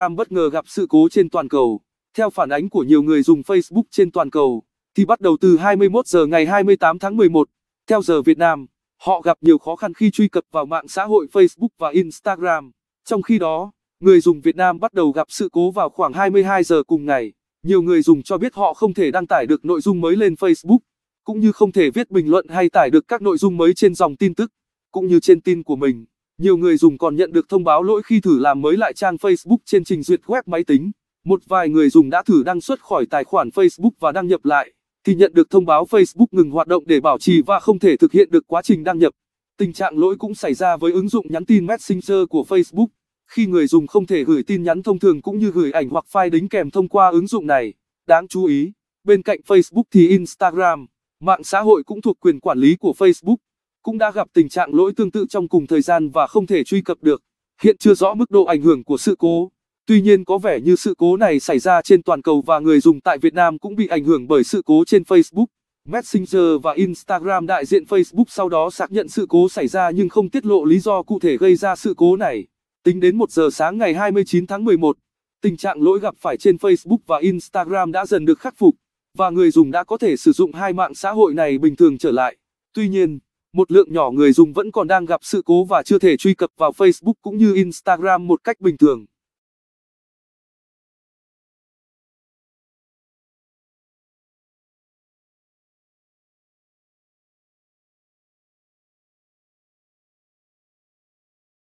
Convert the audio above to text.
Instagram bất ngờ gặp sự cố trên toàn cầu. Theo phản ánh của nhiều người dùng Facebook trên toàn cầu, thì bắt đầu từ 21 giờ ngày 28 tháng 11, theo giờ Việt Nam, họ gặp nhiều khó khăn khi truy cập vào mạng xã hội Facebook và Instagram. Trong khi đó, người dùng Việt Nam bắt đầu gặp sự cố vào khoảng 22 giờ cùng ngày. Nhiều người dùng cho biết họ không thể đăng tải được nội dung mới lên Facebook, cũng như không thể viết bình luận hay tải được các nội dung mới trên dòng tin tức, cũng như trên tin của mình. Nhiều người dùng còn nhận được thông báo lỗi khi thử làm mới lại trang Facebook trên trình duyệt web máy tính. Một vài người dùng đã thử đăng xuất khỏi tài khoản Facebook và đăng nhập lại, thì nhận được thông báo Facebook ngừng hoạt động để bảo trì và không thể thực hiện được quá trình đăng nhập. Tình trạng lỗi cũng xảy ra với ứng dụng nhắn tin Messenger của Facebook, khi người dùng không thể gửi tin nhắn thông thường cũng như gửi ảnh hoặc file đính kèm thông qua ứng dụng này. Đáng chú ý, bên cạnh Facebook thì Instagram, mạng xã hội cũng thuộc quyền quản lý của Facebook cũng đã gặp tình trạng lỗi tương tự trong cùng thời gian và không thể truy cập được. Hiện chưa rõ mức độ ảnh hưởng của sự cố. Tuy nhiên có vẻ như sự cố này xảy ra trên toàn cầu và người dùng tại Việt Nam cũng bị ảnh hưởng bởi sự cố trên Facebook, Messenger và Instagram đại diện Facebook sau đó xác nhận sự cố xảy ra nhưng không tiết lộ lý do cụ thể gây ra sự cố này. Tính đến 1 giờ sáng ngày 29 tháng 11, tình trạng lỗi gặp phải trên Facebook và Instagram đã dần được khắc phục và người dùng đã có thể sử dụng hai mạng xã hội này bình thường trở lại. Tuy nhiên, một lượng nhỏ người dùng vẫn còn đang gặp sự cố và chưa thể truy cập vào Facebook cũng như Instagram một cách bình thường.